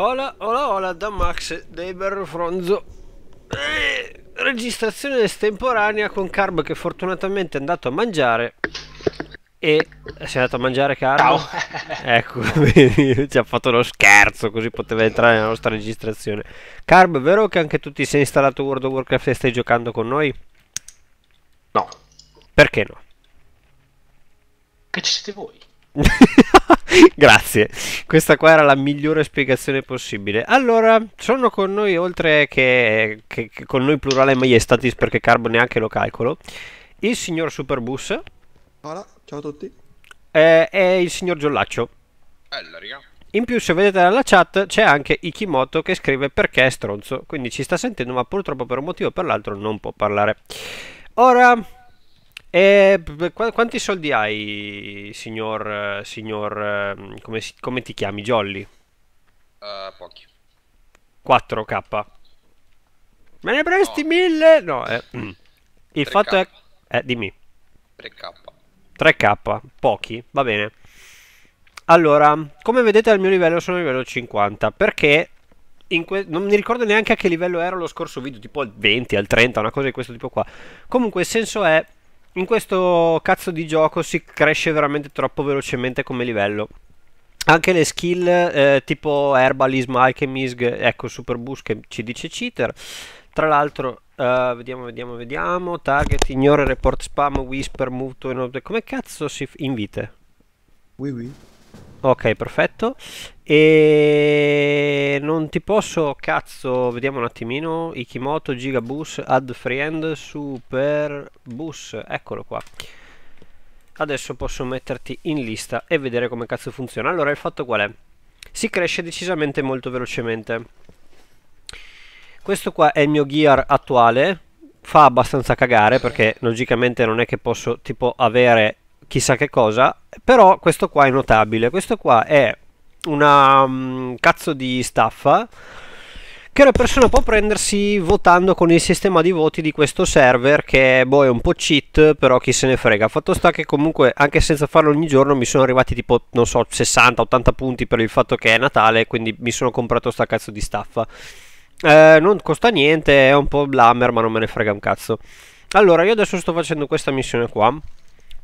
Hola, hola, hola da Max dei Fronzo. Eh, registrazione estemporanea con Carb che fortunatamente è andato a mangiare. E eh, si è andato a mangiare Carb. Ciao. ecco, ci ha fatto uno scherzo così poteva entrare nella nostra registrazione. Carb, vero che anche tu ti sei installato World of Warcraft e stai giocando con noi? No. Perché no? Che ci siete voi? Grazie, questa qua era la migliore spiegazione possibile. Allora, sono con noi, oltre che, che, che con noi plurale maiestatis perché Carbo neanche lo calcolo, il signor Superbus. Hola, ciao a tutti. Eh, e il signor Giollaccio. Bella, raga. In più, se vedete dalla chat, c'è anche Ikimoto che scrive perché è stronzo, quindi ci sta sentendo, ma purtroppo per un motivo o per l'altro non può parlare. Ora, e quanti soldi hai, signor, signor ehm, come, come ti chiami, Jolly? Uh, pochi. 4k. Me ne presti no. mille? No, eh. Mm. Il 3K. fatto è... Eh, dimmi. 3k. 3k, pochi, va bene. Allora, come vedete al mio livello sono a livello 50, perché Que... non mi ricordo neanche a che livello ero lo scorso video, tipo al 20, al 30, una cosa di questo tipo qua. Comunque il senso è in questo cazzo di gioco si cresce veramente troppo velocemente come livello. Anche le skill eh, tipo Herbalism, Alchemist, ecco Superbus che ci dice cheater. Tra l'altro, eh, vediamo, vediamo, vediamo. Target, ignore, report spam, whisper, muto. Come cazzo si invite? Oui, oui. Ok, perfetto. E non ti posso, cazzo, vediamo un attimino. Ikimoto Gigabus Add Friend Superbus. Eccolo qua. Adesso posso metterti in lista e vedere come cazzo funziona. Allora, il fatto qual è? Si cresce decisamente molto velocemente. Questo qua è il mio gear attuale. Fa abbastanza cagare perché logicamente non è che posso tipo avere chissà che cosa, però questo qua è notabile, questo qua è una um, cazzo di staffa che una persona può prendersi votando con il sistema di voti di questo server che boh, è un po' cheat, però chi se ne frega. Fatto sta che comunque anche senza farlo ogni giorno mi sono arrivati tipo, non so, 60-80 punti per il fatto che è Natale, quindi mi sono comprato sta cazzo di staffa. Eh, non costa niente, è un po' blammer, ma non me ne frega un cazzo. Allora, io adesso sto facendo questa missione qua,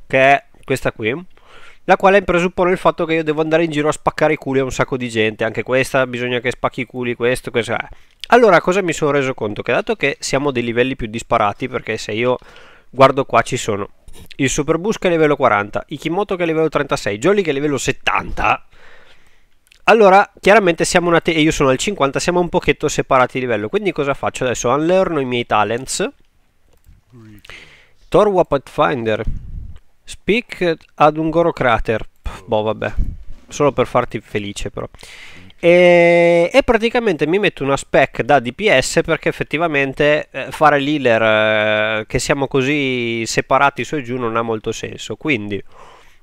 che è questa qui, la quale presuppone il fatto che io devo andare in giro a spaccare i culi a un sacco di gente, anche questa bisogna che spacchi i culi, questo, questo. Allora cosa mi sono reso conto? Che dato che siamo dei livelli più disparati, perché se io guardo qua ci sono il Superbus che è livello 40, Ikimoto che è livello 36, Jolly che è livello 70, allora, chiaramente siamo una... e io sono al 50, siamo un pochetto separati di livello. Quindi cosa faccio adesso? Unlearno i miei talents. Tor Pathfinder. Speak ad un Goro Crater. Pff, boh, vabbè. Solo per farti felice, però. E, e, praticamente mi metto una spec da DPS perché effettivamente eh, fare l'healer eh, che siamo così separati su e giù non ha molto senso. Quindi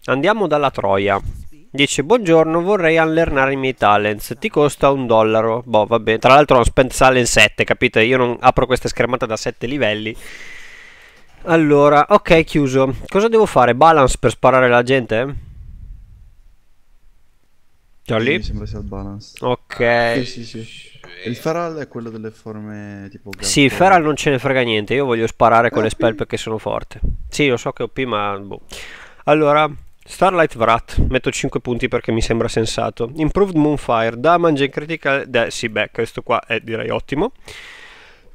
andiamo dalla Troia. Dice buongiorno vorrei allernare i miei talents, ti costa un dollaro. Boh vabbè, tra l'altro ho spent talent 7, capite? Io non apro queste schermate da 7 livelli allora, ok, chiuso. Cosa devo fare? Balance per sparare la gente? Già lì? Mi sembra sia il balance. Ok. Sì, sì, sì. Il feral è quello delle forme tipo... Gatto. Sì, il feral non ce ne frega niente. Io voglio sparare con ah, le spell perché sono forte. Sì, lo so che ho P, ma... Boh. Allora, Starlight Wrath. metto 5 punti perché mi sembra sensato. Improved Moonfire, damage in critical... Eh, sì, beh, questo qua è direi ottimo.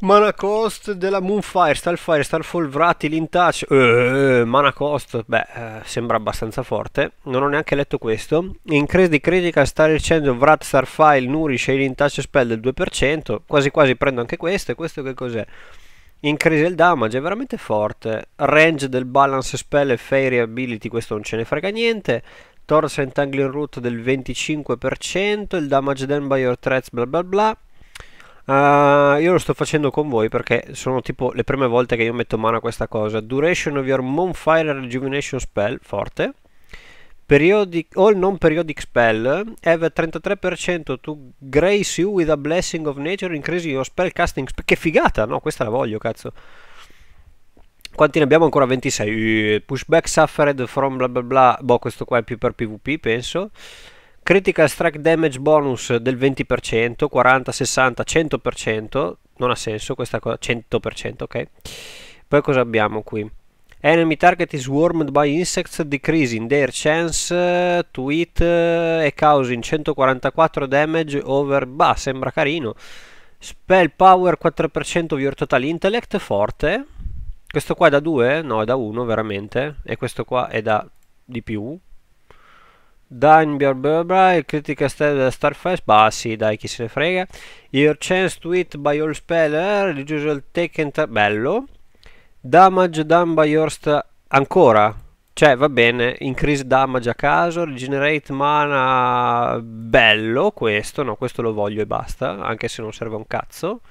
Mana cost della Moonfire, Starfire, Starfall, Vratile, Intouch, eh, uh, eh, Mana cost, beh, eh, sembra abbastanza forte, non ho neanche letto questo. Increase di critica sta ricevendo Vrat, Starfile, Nourish e l'Intouch Spell del 2%, quasi quasi prendo anche questo, e questo che cos'è? Increase il damage, è veramente forte. Range del Balance Spell e Fairy Ability, questo non ce ne frega niente. Torse Entangling Root del 25%, il damage done by your threats, bla bla bla Uh, io lo sto facendo con voi perché sono tipo le prime volte che io metto mano a questa cosa. Duration of your Moonfire Rejuvenation Spell, forte. Periodic, all non-periodic spell have 33% to grace you with a blessing of nature increasing your spell casting che figata no questa la voglio cazzo quanti ne abbiamo ancora 26 eh, pushback suffered from bla bla bla boh questo qua è più per pvp penso Critical Strike Damage Bonus del 20%, 40, 60, 100%, non ha senso questa cosa, 100%, ok? Poi cosa abbiamo qui? Enemy target is warmed by insects decreasing their chance to hit eh, e causing 144 damage over... Bah, sembra carino. Spell power 4% of your total intellect, forte. Questo qua è da 2? No, è da 1 veramente. E questo qua è da di più. Daniel Burbra, il critica esterno della Starfest, bah sì dai chi se ne frega, Your Chance to Tweet by All Speller, The Usual Take and bello, Damage Done by Your Yorst ancora, cioè va bene, Increase Damage a caso, Regenerate Mana, bello questo, no questo lo voglio e basta, anche se non serve un cazzo,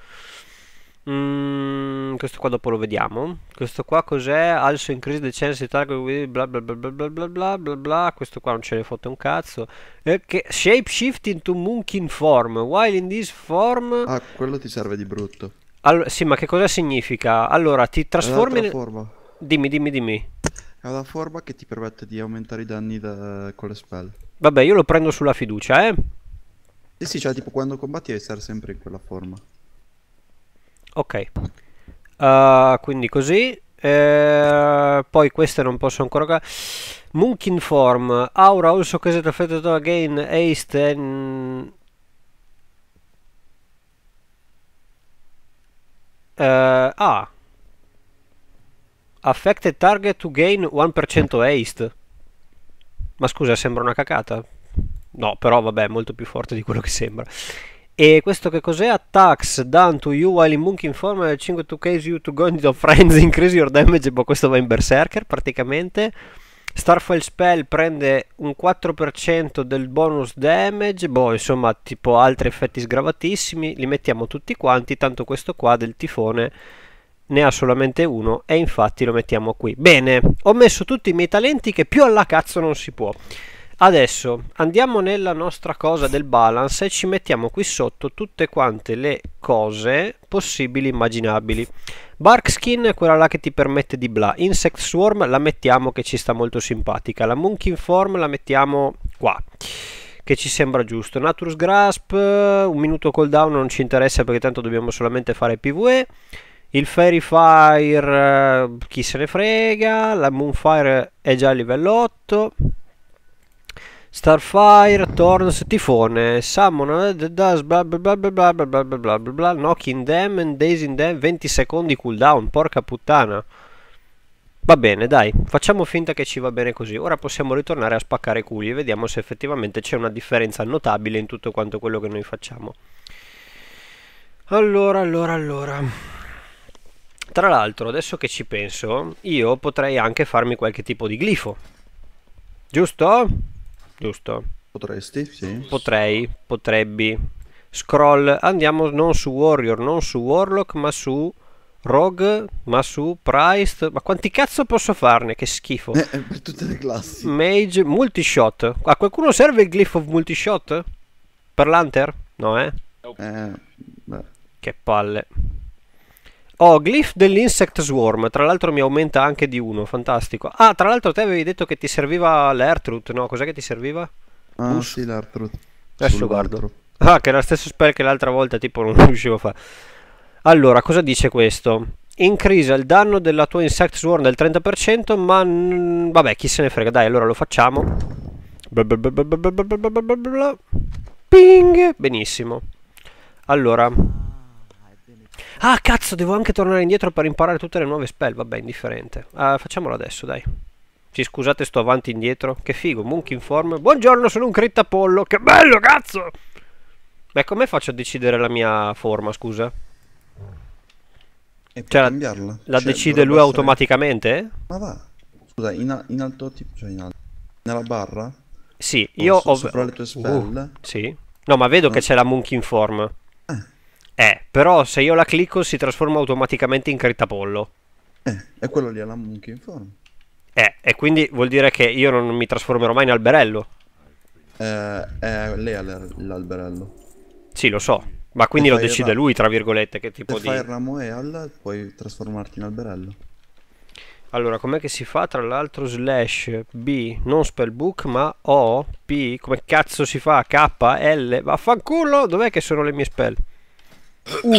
Mm, questo qua dopo lo vediamo. Questo qua cos'è? Alzo increase the chance di target with bla bla bla bla bla bla bla bla bla. Questo qua non ce ne fotte un cazzo. Eh, che shape shift into monkey form. While in this form. Ah, quello ti serve di brutto. Allora, sì, ma che cosa significa? Allora, ti trasformi. È in... forma. Dimmi, dimmi, dimmi. È una forma che ti permette di aumentare i danni da... con le spell. Vabbè, io lo prendo sulla fiducia, eh. Sì, sì, cioè tipo quando combatti devi stare sempre in quella forma ok uh, quindi così eh, poi queste non posso ancora Munkin form aura also case affected again haste and uh, ah affected target to gain 1% haste ma scusa sembra una cacata no però vabbè è molto più forte di quello che sembra e questo che cos'è? Attacks done to you while in Monkey form 5 to case you to go into friends increase your damage. Boh, questo va in Berserker praticamente. Starfall Spell prende un 4% del bonus damage, boh, insomma, tipo altri effetti sgravatissimi, li mettiamo tutti quanti, tanto questo qua del tifone ne ha solamente uno e infatti lo mettiamo qui. Bene, ho messo tutti i miei talenti che più alla cazzo non si può. Adesso andiamo nella nostra cosa del balance e ci mettiamo qui sotto tutte quante le cose possibili immaginabili. Bark Skin è quella là che ti permette di bla. Insect Swarm la mettiamo che ci sta molto simpatica. La Monkey Form la mettiamo qua che ci sembra giusto. Naturus Grasp, un minuto cooldown non ci interessa perché tanto dobbiamo solamente fare PvE. Il Fairy Fire, eh, chi se ne frega. La Moonfire è già a livello 8. Starfire, Tornos, Tifone, Summon, bla bla bla bla bla bla bla bla bla Knock them and days in them, 20 secondi cooldown, porca puttana. Va bene, dai, facciamo finta che ci va bene così. Ora possiamo ritornare a spaccare culi e vediamo se effettivamente c'è una differenza notabile in tutto quanto quello che noi facciamo. Allora, allora, allora. Tra l'altro, adesso che ci penso, io potrei anche farmi qualche tipo di glifo. Giusto? Giusto? giusto? Potresti, sì. Potrei, potrebbi. Scroll, andiamo non su Warrior, non su Warlock, ma su Rogue, ma su Priest. Ma quanti cazzo posso farne? Che schifo. Eh, eh per tutte le classi. Mage, multishot. A qualcuno serve il glyph of multishot? Per l'Hunter? No, eh? eh beh. che palle. Oh, Glyph dell'Insect Swarm, tra l'altro mi aumenta anche di uno, fantastico. Ah, tra l'altro te avevi detto che ti serviva l'Airtruth, no? Cos'è che ti serviva? Ah, Bus? sì, l'Airtruth. Adesso Sul guardo. Altro. Ah, che era lo stesso spell che l'altra volta, tipo, non riuscivo a fare. Allora, cosa dice questo? Increase il danno della tua Insect Swarm del 30%, ma... Vabbè, chi se ne frega, dai, allora lo facciamo. Ping! Benissimo. Allora, Ah, cazzo, devo anche tornare indietro per imparare tutte le nuove spell. Vabbè, indifferente. Uh, facciamolo adesso, dai. Ci scusate, sto avanti e indietro. Che figo, Monk in form. Buongiorno, sono un crittapollo. Che bello, cazzo! Beh, come faccio a decidere la mia forma, scusa? E cioè, cambiarla. La cioè, decide lui essere... automaticamente? Ma va. Scusa, in, in alto tipo, cioè in alto. Nella barra? Sì, io ho... Sopra le tue spell? Uh, sì. No, ma vedo no. che eh. c'è la Monk in form. Eh, però se io la clicco si trasforma automaticamente in crittapollo. Eh, è quello lì alla Monkey Inform. Eh, e quindi vuol dire che io non mi trasformerò mai in alberello. Eh, eh lei ha l'alberello. Sì, lo so. Ma quindi lo decide lui, tra virgolette, che tipo se di... Se fai il ramo EAL puoi trasformarti in alberello. Allora, com'è che si fa? Tra l'altro slash B, non spellbook, ma O, P, come cazzo si fa? K, L, vaffanculo, dov'è che sono le mie spell? U,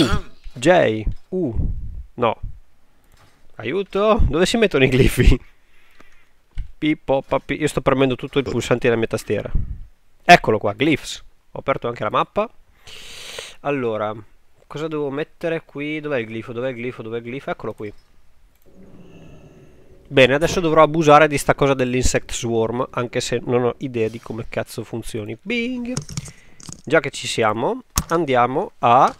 J, U, no. Aiuto? Dove si mettono i glifi? Pippo, papi. Io sto premendo tutto il pulsante della mia tastiera. Eccolo qua, glyphs. Ho aperto anche la mappa. Allora, cosa devo mettere qui? Dov'è il glifo? Dov'è il glifo? Dov'è il glifo? Eccolo qui. Bene, adesso dovrò abusare di sta cosa dell'insect swarm, anche se non ho idea di come cazzo funzioni. Bing! Già che ci siamo, andiamo a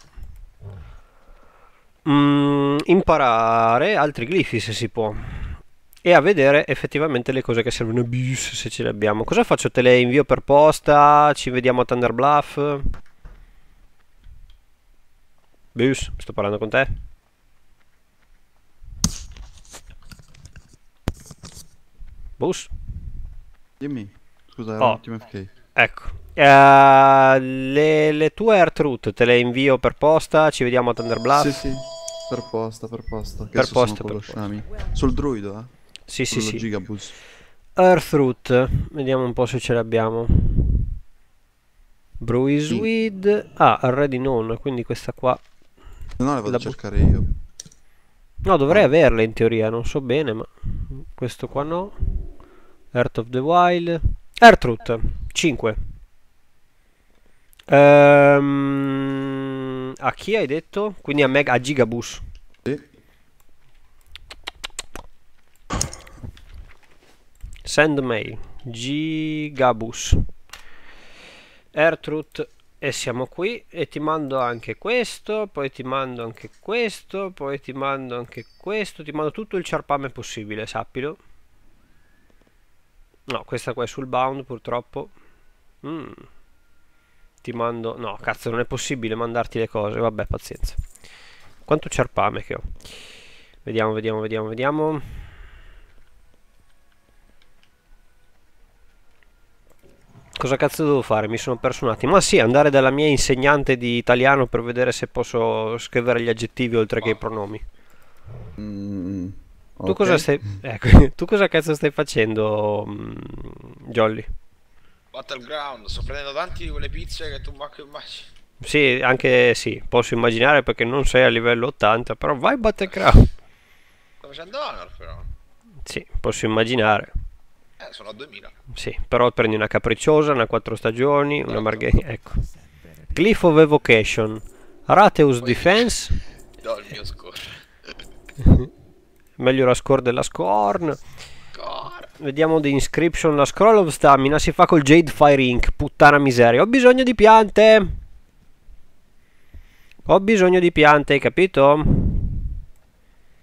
mh, mm, imparare altri glifi se si può e a vedere effettivamente le cose che servono bius se ce le abbiamo. Cosa faccio? Te le invio per posta? Ci vediamo a Thunder Bluff? Bus, sto parlando con te. Bus? Dimmi. Scusa, era oh. un FK. Ecco. Uh, le, le, tue Earth Root te le invio per posta? Ci vediamo a Thunder Bluff? Sì, sì. Per posto, per posto. Che per posta, per posta. Sul druido, eh? Sì, sì, sì. Gigabus. Earthroot, vediamo un po' se ce l'abbiamo. Bruisweed. Sì. Ah, Already None, quindi questa qua. No, la vado la... a cercare io. No, dovrei ah. averla in teoria, non so bene, ma questo qua no. Earth of the Wild. Earthroot, 5. Ehm... Ehm, a chi hai detto? Quindi a, Meg- a Gigabus. Sì. Send mail. Gigabus. Ertruth. e siamo qui e ti mando anche questo, poi ti mando anche questo, poi ti mando anche questo, ti mando tutto il ciarpame possibile, sappilo. No, questa qua è sul bound purtroppo. Mm ti mando... No, cazzo, non è possibile mandarti le cose. Vabbè, pazienza. Quanto ciarpame che ho. Vediamo, vediamo, vediamo, vediamo. Cosa cazzo devo fare? Mi sono perso un attimo. Ah sì, andare dalla mia insegnante di italiano per vedere se posso scrivere gli aggettivi oltre che i pronomi. Mm, okay. tu, cosa stai... ecco, tu cosa cazzo stai facendo, mm, Jolly? Battleground, sto prendendo tanti di quelle pizze che tu manco immagini. Sì, anche sì, posso immaginare perché non sei a livello 80, però vai Battleground. Sto facendo honor però. Sì, posso immaginare. Eh, sono a 2000. Sì, però prendi una capricciosa, una 4 stagioni, una esatto. margherita, ecco. Cliff of Evocation, Rateus Poi Defense. Do il mio score. Meglio la score della scorn. Scorn. Vediamo The Inscription. La scroll of stamina si fa col Jade Fire Ink, Puttana miseria. Ho bisogno di piante. Ho bisogno di piante, hai capito?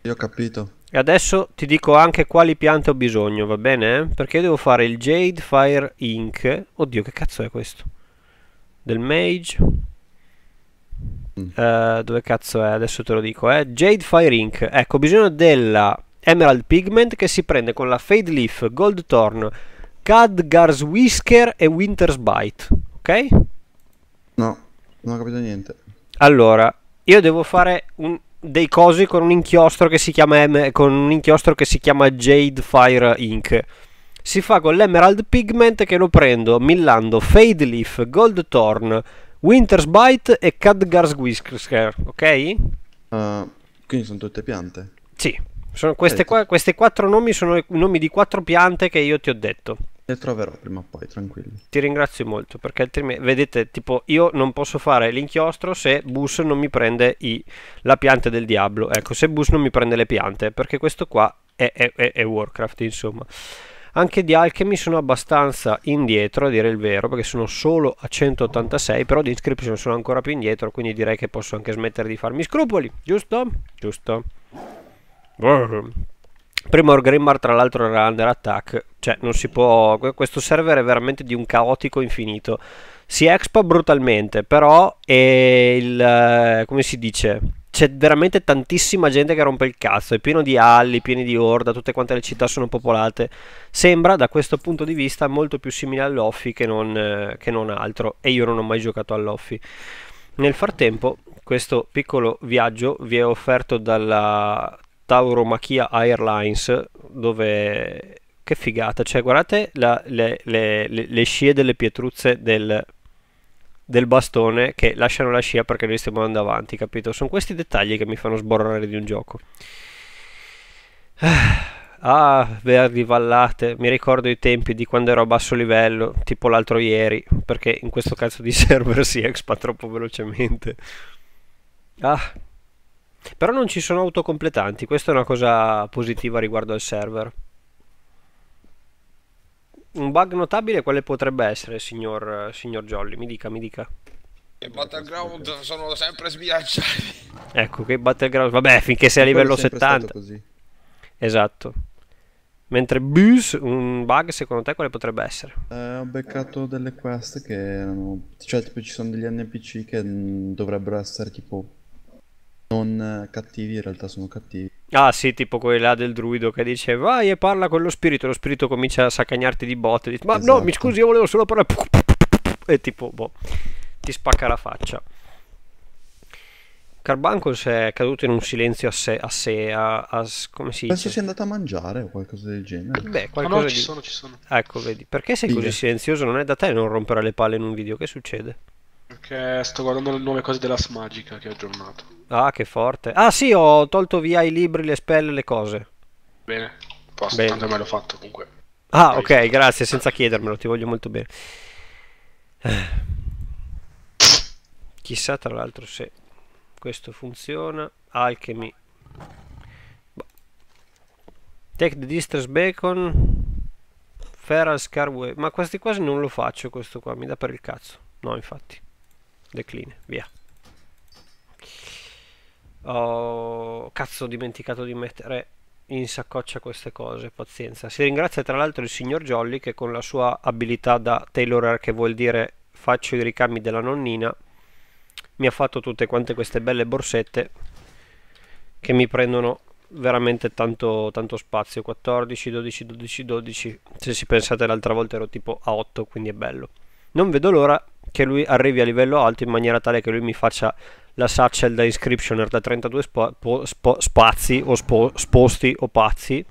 Io ho capito. E adesso ti dico anche quali piante ho bisogno, va bene? Perché devo fare il Jade Fire Ink. Oddio, che cazzo è questo? Del Mage. Mm. Uh, dove cazzo è? Adesso te lo dico, eh. Jade Fire Ink. Ecco, ho bisogno della Emerald Pigment che si prende con la Fade Leaf, Gold Thorn, Khadgar's Whisker e Winter's Bite, ok? No, non ho capito niente. Allora, io devo fare un, dei cosi con un inchiostro che si chiama con un inchiostro che si chiama Jade Fire Ink. Si fa con l'Emerald Pigment che lo prendo millando Fade Leaf, Gold Thorn, Winter's Bite e Khadgar's Whisker, ok? Uh, quindi sono tutte piante. Sì. Sono queste, qua, questi quattro nomi sono i nomi di quattro piante che io ti ho detto. Le troverò prima o poi, tranquilli. Ti ringrazio molto perché altrimenti, vedete, tipo, io non posso fare l'inchiostro se Bus non mi prende i, la pianta del diavolo. Ecco, se Bus non mi prende le piante, perché questo qua è, è, è, è Warcraft, insomma. Anche di alchemy sono abbastanza indietro, a dire il vero, perché sono solo a 186, però di inscription sono ancora più indietro, quindi direi che posso anche smettere di farmi scrupoli, giusto? Giusto. Prima Grimmar tra l'altro era under attack, cioè non si può... questo server è veramente di un caotico infinito. Si expo brutalmente, però è il... Eh, come si dice? C'è veramente tantissima gente che rompe il cazzo, è pieno di alli, pieni di orda, tutte quante le città sono popolate. Sembra da questo punto di vista molto più simile all'Offi che non, eh, che non altro, e io non ho mai giocato all'Offi. Nel frattempo, questo piccolo viaggio vi è offerto dalla Tauromachia Airlines, dove... Che figata, cioè guardate la, le, le, le, le, scie delle pietruzze del, del bastone che lasciano la scia perché noi stiamo andando avanti, capito? Sono questi dettagli che mi fanno sborrare di un gioco. Ah, verdi vallate, mi ricordo i tempi di quando ero a basso livello, tipo l'altro ieri, perché in questo cazzo di server si expa troppo velocemente. Ah, però non ci sono autocompletanti, questa è una cosa positiva riguardo al server. Un bug notabile quale potrebbe essere, signor, signor Jolly? Mi dica, mi dica. i Battleground sono sempre sbilanciati. Ecco, che Battleground... Vabbè, finché sei a livello 70. Esatto. Mentre Bus, un bug secondo te quale potrebbe essere? Eh, ho beccato delle quest che erano... Cioè, tipo ci sono degli NPC che mm, dovrebbero essere tipo non eh, cattivi, in realtà sono cattivi. Ah sì, tipo quelli là del druido che dice vai e parla con lo spirito, lo spirito comincia a saccagnarti di botte, dice, ma esatto. no, mi scusi, io volevo solo parlare... E tipo, boh, ti spacca la faccia. Carbancos è caduto in un silenzio a sé, a sé a, a, come si dice? Penso sia andato a mangiare o qualcosa del genere. Beh, qualcosa oh no, ci di... sono, ci sono. Ecco, vedi, perché sei Dile. così silenzioso? Non è da te non rompere le palle in un video, che succede? Perché sto guardando le nuove cose della Smagica che ho aggiornato. Ah, che forte. Ah sì, ho tolto via i libri, le spelle, le cose. Bene, posto, bene. tanto me l'ho fatto comunque. Ah, Dai. ok, grazie, senza chiedermelo, ti voglio molto bene. Eh. Chissà tra l'altro se questo funziona. Alchemy. Boh. Take the Distress Bacon. Feral Scarway. Ma questi quasi non lo faccio questo qua, mi dà per il cazzo. No, infatti. Decline, via. Oh, cazzo, ho dimenticato di mettere in saccoccia queste cose, pazienza. Si ringrazia tra l'altro il signor Jolly che con la sua abilità da tailorer che vuol dire faccio i ricami della nonnina mi ha fatto tutte quante queste belle borsette che mi prendono veramente tanto, tanto spazio 14, 12, 12, 12 se si pensate l'altra volta ero tipo a 8 quindi è bello non vedo l'ora che lui arrivi a livello alto in maniera tale che lui mi faccia la satchel da inscriptioner da 32 spazi o spo sposti o pazzi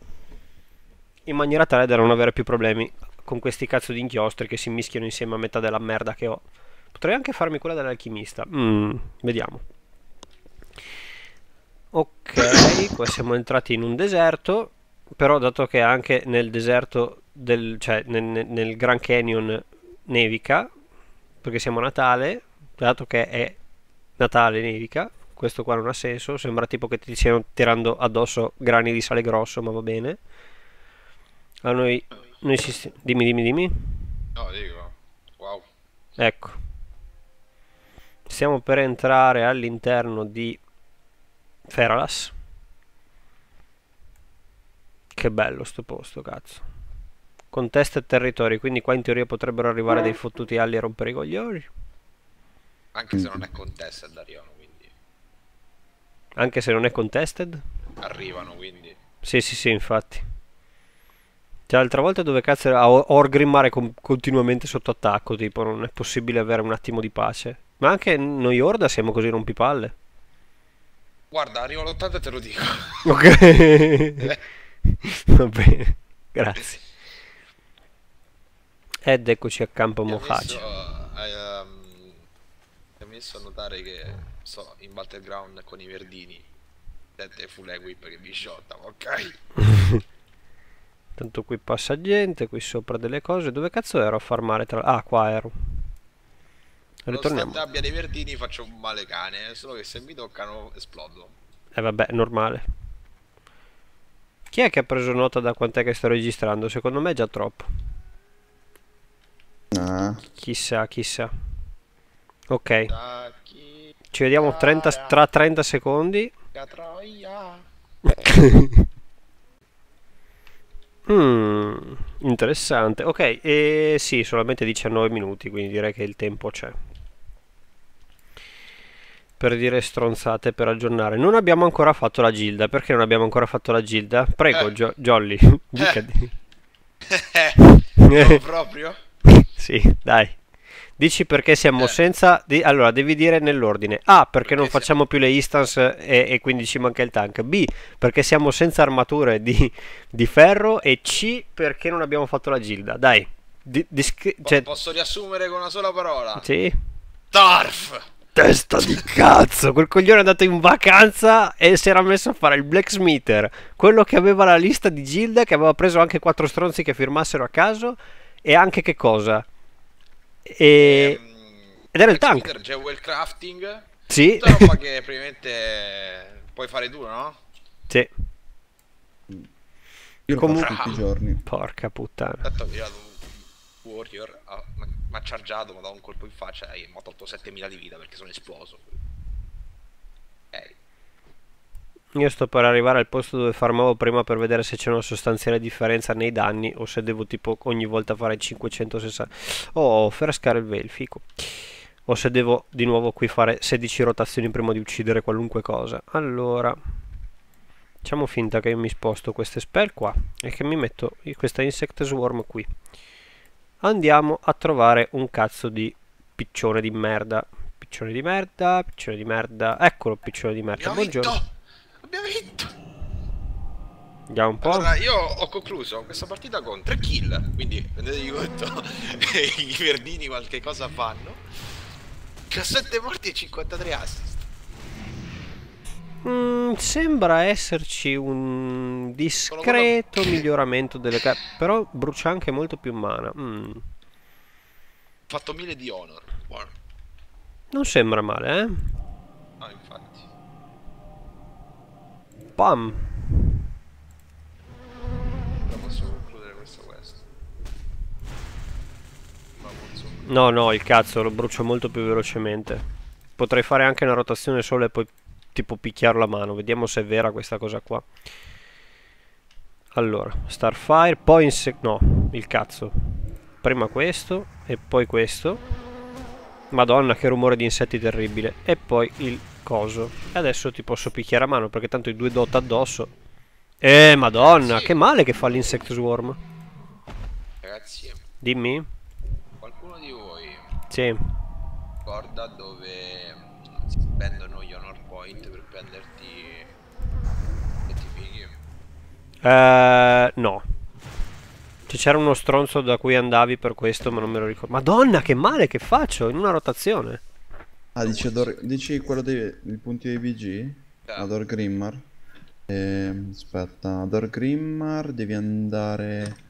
in maniera tale da non avere più problemi con questi cazzo di inchiostri che si mischiano insieme a metà della merda che ho. Potrei anche farmi quella dell'alchimista. Mm, vediamo. Ok, qua siamo entrati in un deserto, però dato che anche nel deserto, del, cioè nel, nel Grand Canyon nevica, perché siamo a Natale, dato che è Natale nevica, questo qua non ha senso, sembra tipo che ti stiano tirando addosso grani di sale grosso, ma va bene. A noi, noi si... Dimmi, dimmi, dimmi. No, dico, wow. Ecco. Stiamo per entrare all'interno di Feralas. Che bello sto posto, cazzo. Contesta e territori, quindi qua in teoria potrebbero arrivare dei fottuti alli a rompere i coglioni. Anche se mm. non è contested arrivano, quindi. Anche se non è contested? Arrivano, quindi. Sì, sì, sì, infatti. Cioè, l'altra volta dove cazzo era? Orgrimmare con, continuamente sotto attacco, tipo, non è possibile avere un attimo di pace. Ma anche noi Orda siamo così rompipalle. Guarda, arrivo all'80 e te lo dico. Ok. Va bene, grazie. Ed eccoci a campo Mohaci posso annotare che so in Battleground con i verdini. Sette full equip che mi sciotta, ok? Tanto qui passa gente, qui sopra delle cose. Dove cazzo ero a farmare? Tra... Ah, qua ero. Ritorniamo. Se abbia dei verdini faccio un male cane, eh, solo che se mi toccano esplodo. Eh vabbè, normale. Chi è che ha preso nota da quant'è che sto registrando? Secondo me è già troppo. No. Ah. Chissà, chissà. Ok. Ci vediamo 30, tra 30 secondi. mm, interessante. Ok, e sì, solamente 19 minuti, quindi direi che il tempo c'è. Per dire stronzate, per aggiornare. Non abbiamo ancora fatto la gilda. Perché non abbiamo ancora fatto la gilda? Prego, eh. jo Jolly. Eh. Dica di... Eh. proprio? sì, dai. Dici perché siamo eh. senza... Di... Allora, devi dire nell'ordine. A, perché, perché non facciamo siamo... più le instance e, e, quindi ci manca il tank. B, perché siamo senza armature di, di ferro. E C, perché non abbiamo fatto la gilda. Dai. Di, discri... cioè... Posso riassumere con una sola parola? Sì. TARF! testa di cazzo. Quel coglione è andato in vacanza e si era messo a fare il blacksmither. Quello che aveva la lista di Gilda, che aveva preso anche quattro stronzi che firmassero a caso. E anche che cosa? E... Ehm, ed era il tank. C'è well crafting. Sì. Tutta roba che praticamente puoi fare tu, no? Sì. Io Comunque... tutti i giorni. Porca puttana. Tanto ho tirato un warrior, ah, mi ha chargiato, mi ha dato un colpo in faccia e mi ha tolto 7000 di vita perché sono esploso. Eh, io sto per arrivare al posto dove farmavo prima per vedere se c'è una sostanziale differenza nei danni o se devo tipo ogni volta fare 560 o oh, frescare il veil, fico. O se devo di nuovo qui fare 16 rotazioni prima di uccidere qualunque cosa. Allora, facciamo finta che io mi sposto queste spell qua e che mi metto questa insect swarm qui. Andiamo a trovare un cazzo di piccione di merda. Piccione di merda, piccione di merda. Eccolo, piccione di merda. Buongiorno abbiamo vinto. Andiamo un po'. Allora, io ho concluso questa partita con 3 kill, quindi prendetevi conto i verdini qualche cosa fanno. 17 morti e 53 assist. Mm, sembra esserci un discreto Sono... miglioramento delle carte, però brucia anche molto più mana. Mm. Fatto 1000 di honor. Buono. Non sembra male, eh? No, ah, infatti. Pam. La posso concludere questa quest? No, no, il cazzo lo brucio molto più velocemente. Potrei fare anche una rotazione sola e poi tipo picchiare la mano. Vediamo se è vera questa cosa qua. Allora, Starfire, poi in No, il cazzo. Prima questo e poi questo. Madonna, che rumore di insetti terribile. E poi il coso. E adesso ti posso picchiare a mano perché tanto i due dot addosso. Eh, madonna, sì. che male che fa l'insect swarm. Ragazzi. Dimmi. Qualcuno di voi. Sì. Ricorda dove mm, si spendono gli honor point per prenderti e ti Eh, no. C'era uno stronzo da cui andavi per questo, ma non me lo ricordo. Madonna, che male che faccio in una rotazione. Ah, dici, Ador... dici quello dei il punti AVG? Yeah. Ador Grimmar? Ehm, aspetta, Ador Grimmar devi andare...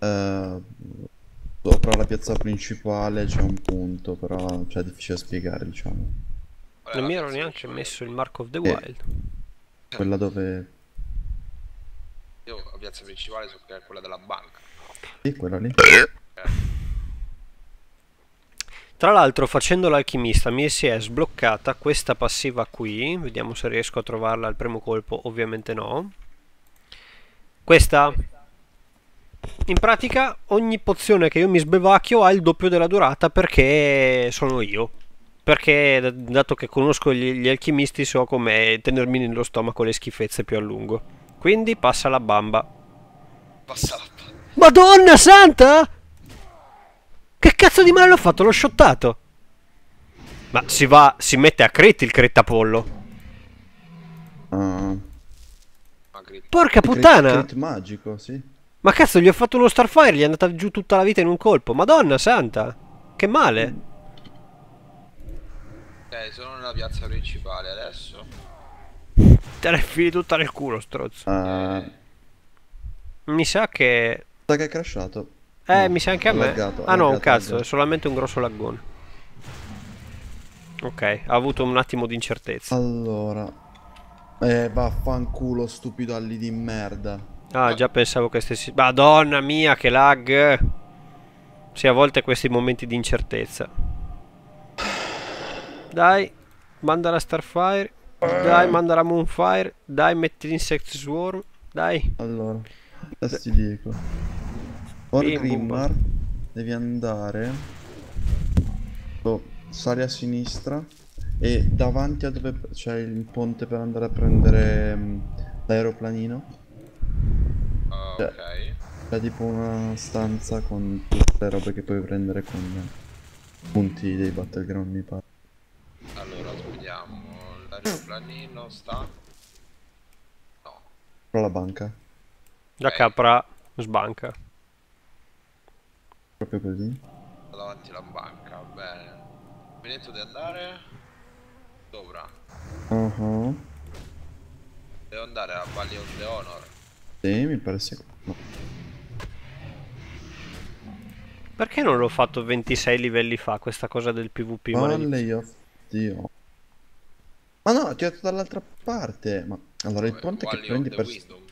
Uh, sopra la piazza principale c'è un punto, però cioè, è difficile spiegare, diciamo. Non mi ero neanche messo il Mark of the eh, Wild. quella dove... Io la piazza principale so che è quella della banca. Sì, quella lì. Eh. Tra l'altro facendo l'alchimista mi si è sbloccata questa passiva qui, vediamo se riesco a trovarla al primo colpo, ovviamente no. Questa. In pratica ogni pozione che io mi sbevacchio ha il doppio della durata perché sono io. Perché dato che conosco gli, gli alchimisti so come tenermi nello stomaco le schifezze più a lungo. Quindi passa la bamba. Passa la bamba. Madonna santa! Che cazzo di male l'ho fatto? L'ho shottato. Ma si va, si mette a crit il crittapollo. Uh. Porca puttana! Crit, crit magico, sì. Ma cazzo, gli ho fatto uno Starfire, gli è andata giù tutta la vita in un colpo. Madonna santa! Che male! Eh, sono nella piazza principale adesso. Te l'hai fili tutta nel culo, strozzo. Uh. Mi sa che... Mi Sa che è crashato. Eh, no, mi sa anche a me. Laggato, ah no, un cazzo, è solamente un grosso laggone. Ok, ha avuto un attimo di incertezza. Allora... Eh, vaffanculo, stupido alli di merda. Ah, già pensavo che stessi... Madonna mia, che lag! Sì, a volte questi momenti di incertezza. Dai, manda la Starfire. Dai, manda la Moonfire. Dai, metti l'Insect Swarm. Dai. Allora, adesso ti dico. Orgrimmar devi andare oh, sali a sinistra e davanti a dove c'è il ponte per andare a prendere um, l'aeroplanino oh, ok c'è tipo una stanza con tutte le robe che puoi prendere con punti dei battleground mi pare allora vediamo l'aeroplanino sta no però la banca la capra sbanca Proprio così. Davanti alla banca, bene. Mi hai detto di andare sopra. Uh -huh. Devo andare a Valley of the Honor. Sì, mi pare sia no. Perché non l'ho fatto 26 livelli fa questa cosa del PvP? Valley of the Ma no, ti ho detto dall'altra parte. Ma allora Vabbè, il ponte che prendi per... Wisdom.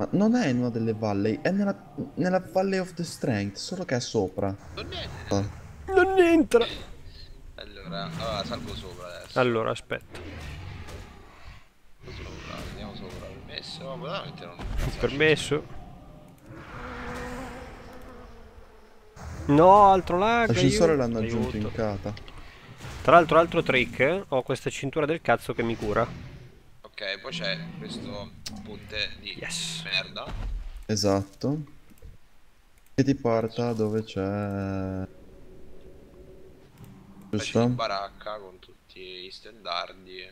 Ma non è in una delle valley, è nella, nella Valley of the Strength, solo che è sopra. Non entra. Non entra. Allora, allora salgo sopra adesso. Allora, aspetta. Sopra, andiamo sopra. Permesso? Veramente non... Permesso? No, altro lag. L'ascensore l'hanno aggiunto in cata. Tra l'altro, altro trick, eh? ho questa cintura del cazzo che mi cura. Ok, poi c'è questo ponte di yes. merda. Esatto. Che ti porta dove c'è... Giusto? Una baracca con tutti gli stendardi.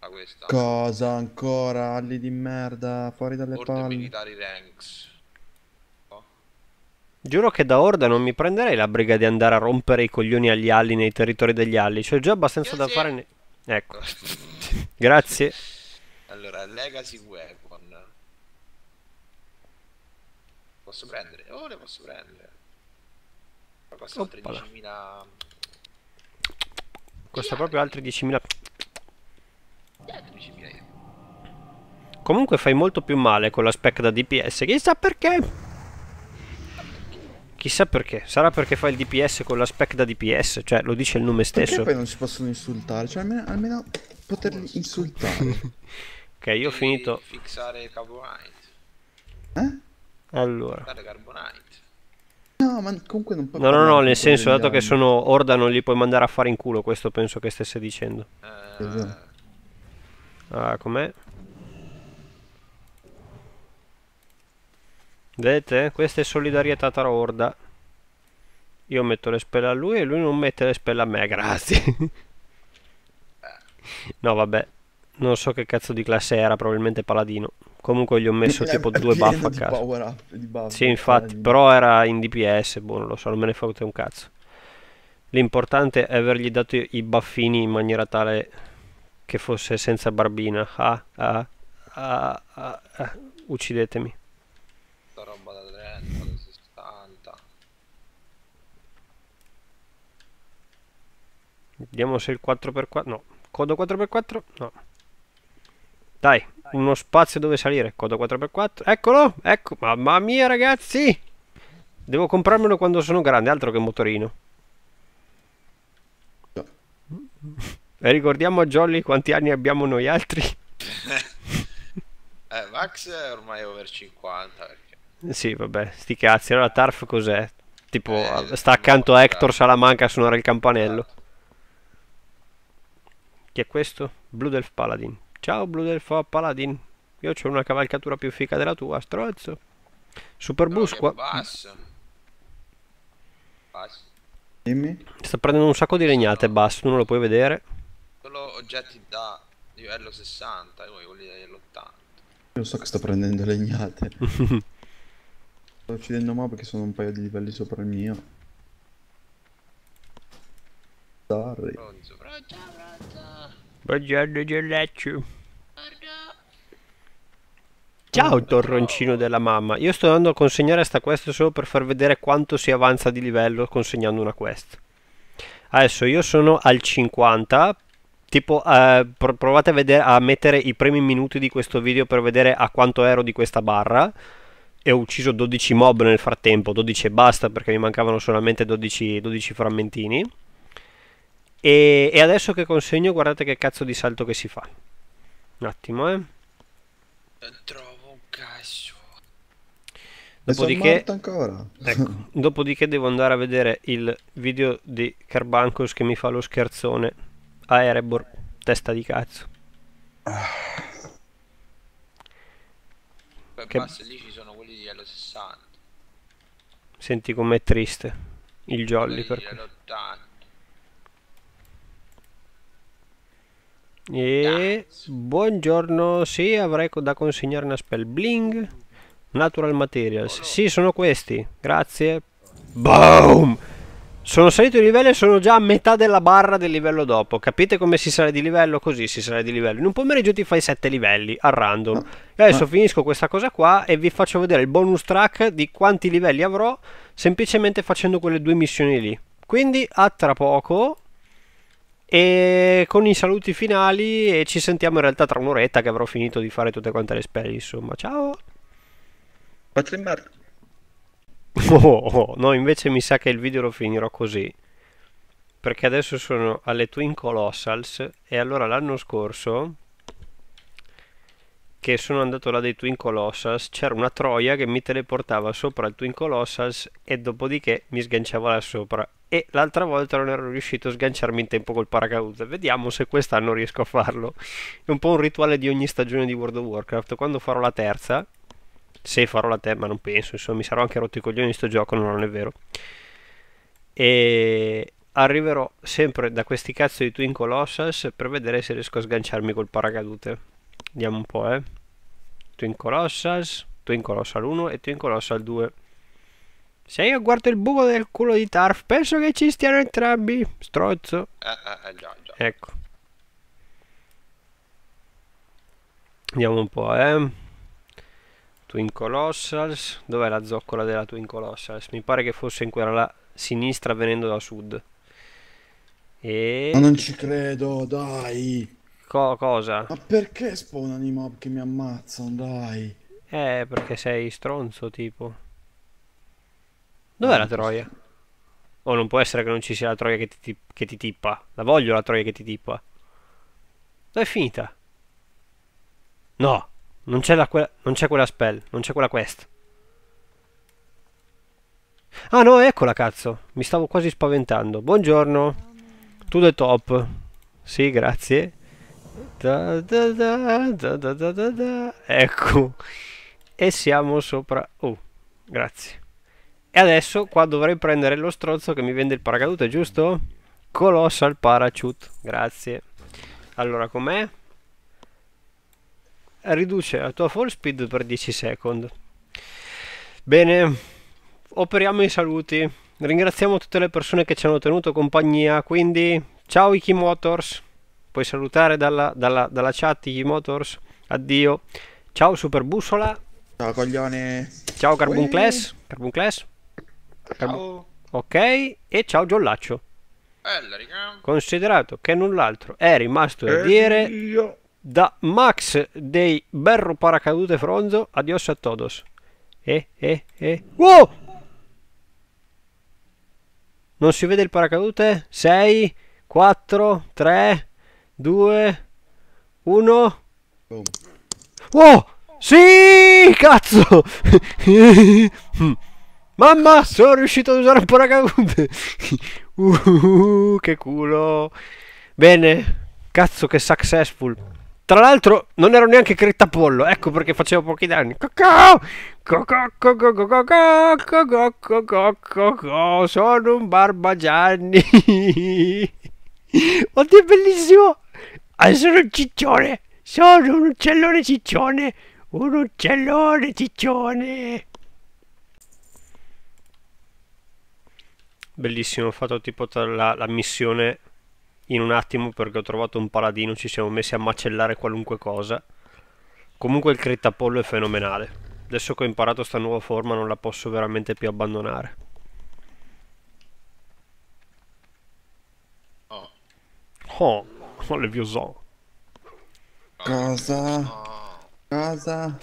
A questa. Cosa ancora? Alli di merda, fuori dalle Orte palle. militari ranks. Oh. Giuro che da Orda non mi prenderei la briga di andare a rompere i coglioni agli alli nei territori degli alli, c'è già abbastanza Io da sì. fare... Ecco. Grazie. Allora, Legacy Weapon. Posso prendere? Oh, le posso prendere. Ma costano 13.000... Costa proprio altri 10.000... Eh, 13.000 Comunque fai molto più male con la spec da DPS. Chissà perché... Chissà perché, sarà perché fa il DPS con la spec da DPS, cioè lo dice il nome stesso. Perché poi non si possono insultare, cioè almeno, almeno poterli insultare. ok, io ho finito. Fixare Carbonite. Eh? Allora. No, ma comunque non può No, no, no, nel senso, dato che sono Orda non li puoi mandare a fare in culo, questo penso che stesse dicendo. Uh... Ah, com'è? Vedete? Questa è solidarietà tra Orda. Io metto le spelle a lui e lui non mette le spelle a me, grazie. no, vabbè. Non so che cazzo di classe era, probabilmente paladino. Comunque gli ho messo eh, tipo eh, due eh, buff a caso. Sì, infatti, però era in DPS, boh, non lo so, non me ne fate un cazzo. L'importante è avergli dato i baffini in maniera tale che fosse senza barbina. Ah, ah, ah, ah, ah. ah. uccidetemi. Vediamo se il 4x4... No. Codo 4x4? No. Dai, uno spazio dove salire. Codo 4x4. Eccolo! Ecco, mamma mia ragazzi! Devo comprarmelo quando sono grande, altro che motorino. No. E ricordiamo a Jolly quanti anni abbiamo noi altri. eh, Max è ormai over 50. Perché... Sì, vabbè, sti cazzi. Allora Tarf cos'è? Tipo, eh, sta accanto a Hector eh. Salamanca a suonare il campanello. Esatto. Chi è questo? Blue Delf Paladin. Ciao Blue Delf Paladin. Io ho una cavalcatura più fica della tua, strozzo. Superbus Busqua. Basso. Basso. Dimmi. Sta prendendo un sacco di legnate, basso, non lo puoi vedere. Solo oggetti da livello 60, noi quelli da Io so che sto prendendo legnate. sto uccidendo mob perché sono un paio di livelli sopra il mio. Sorry. Pronto, pronto, pronto. Buongiorno Giornaccio. Ciao torroncino della mamma, io sto andando a consegnare sta quest solo per far vedere quanto si avanza di livello consegnando una quest. Adesso io sono al 50, tipo eh, provate a, vedere, a mettere i primi minuti di questo video per vedere a quanto ero di questa barra e ho ucciso 12 mob nel frattempo, 12 e basta perché mi mancavano solamente 12, 12 frammentini. E, e adesso che consegno, guardate che cazzo di salto che si fa. Un attimo, eh. Trovo un cazzo. Dopodiché, ecco, dopodiché devo andare a vedere il video di Carbancos che mi fa lo scherzone a ah, Erebor, testa di cazzo. Beh, che... basta, lì ci sono quelli di Elo 60. Senti com'è triste il Jolly. Quelli perché... E buongiorno, sì, avrei da consegnare una spell bling. Natural materials. Sì, sono questi. Grazie. Boom! Sono salito di livello e sono già a metà della barra del livello dopo. Capite come si sale di livello? Così si sale di livello. In un pomeriggio ti fai 7 livelli a random. E ah. adesso ah. finisco questa cosa qua e vi faccio vedere il bonus track di quanti livelli avrò semplicemente facendo quelle due missioni lì. Quindi a tra poco. E con i saluti finali e ci sentiamo in realtà tra un'oretta che avrò finito di fare tutte quante le spelle, insomma. Ciao! Quattro in barra. Oh, oh, no, invece mi sa che il video lo finirò così. Perché adesso sono alle Twin Colossals e allora l'anno scorso che sono andato là dei Twin Colossals, c'era una troia che mi teleportava sopra il Twin Colossals e dopodiché mi sganciava là sopra. E l'altra volta non ero riuscito a sganciarmi in tempo col paracadute. Vediamo se quest'anno riesco a farlo. È un po' un rituale di ogni stagione di World of Warcraft. Quando farò la terza, se farò la terza, ma non penso, insomma, mi sarò anche rotto i coglioni in sto gioco, non è vero. E arriverò sempre da questi cazzo di Twin Colossals per vedere se riesco a sganciarmi col paracadute. Vediamo un po', eh. Twin Colossals, Twin Colossal 1 e Twin Colossal 2. Se io guardo il buco del culo di Tarf, penso che ci stiano entrambi. Strozzo. Eh, eh, eh già, già. Ecco. Vediamo un po', eh. Twin Colossals. Dov'è la zoccola della Twin Colossals? Mi pare che fosse in quella là, sinistra venendo da sud. E... Ma non ci credo, dai. Co cosa? Ma perché spawnano i mob che mi ammazzano, dai? Eh, perché sei stronzo, tipo. Dov'è eh, la troia? O oh, non può essere che non ci sia la troia che ti, che ti tippa. La voglio la troia che ti tippa. Dove è finita? No, non c'è, que quella spell, non c'è quella quest. Ah no, eccola cazzo, mi stavo quasi spaventando. Buongiorno, To the top. Sì, grazie. Da, da, da, da da da ecco. E siamo sopra... Oh, grazie. E adesso qua dovrei prendere lo strozzo che mi vende il paracadute, giusto? Colossal Parachute, grazie. Allora, com'è? Riduce la tua fall speed per 10 secondi Bene, operiamo i saluti. Ringraziamo tutte le persone che ci hanno tenuto compagnia, quindi ciao Iki Motors! puoi salutare dalla, dalla, dalla chat i Motors. Addio. Ciao Superbussola. Ciao coglione. Ciao Carbon Class. Carbon Class. Ciao. Ok, e ciao Giollaccio. Bella, riga. Considerato che null'altro è rimasto da eh, dire io. da Max dei Berro Paracadute Fronzo, adios a todos. E, eh, e, eh, e. Wow! Non si vede il paracadute? 6, 4, 3, due, uno. Boom. Oh! Sì! Cazzo! Hm. Mamma, sono riuscito ad usare un paracadute! uh, che culo! Bene, cazzo che successful! Tra l'altro non ero neanche crittapollo, ecco perché facevo pochi danni. Sono un barbagianni! Oddio, è bellissimo! Ah, sono un ciccione! Sono un uccellone ciccione! Un uccellone ciccione! Bellissimo, ho fatto tipo la, la missione in un attimo perché ho trovato un paladino, ci siamo messi a macellare qualunque cosa. Comunque il crittapollo è fenomenale. Adesso che ho imparato sta nuova forma non la posso veramente più abbandonare. Oh. Oh. Ho le viosò. Cosa? Cosa?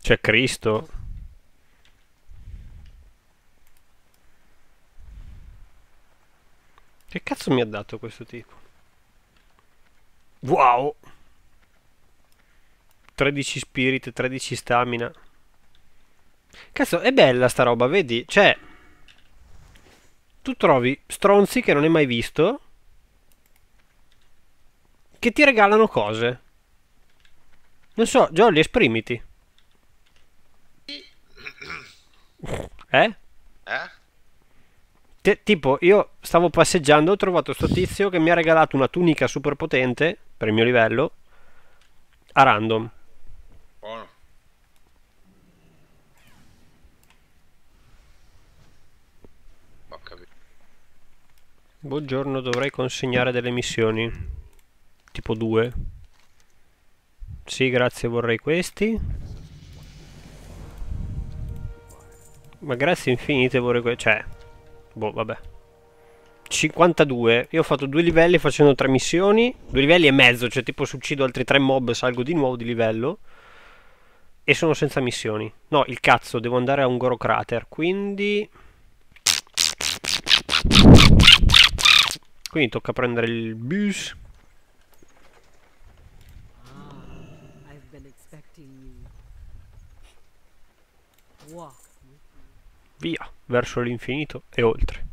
C'è Cristo? Che cazzo mi ha dato questo tipo? Wow! 13 spirit, 13 stamina. Cazzo, è bella sta roba, vedi? Cioè tu trovi stronzi che non hai mai visto che ti regalano cose. Non so, Jolly, esprimiti. Eh? Eh? T tipo, io stavo passeggiando, ho trovato sto tizio che mi ha regalato una tunica super potente per il mio livello a random. Buono. Buongiorno, dovrei consegnare delle missioni. Tipo due. Sì, grazie, vorrei questi. Ma grazie infinite vorrei questi. Cioè, boh, vabbè. 52. Io ho fatto due livelli facendo tre missioni. Due livelli e mezzo, cioè tipo se uccido altri tre mob salgo di nuovo di livello. E sono senza missioni. No, il cazzo, devo andare a un Goro Crater, quindi... Quindi tocca prendere il bus. Via, verso l'infinito e oltre.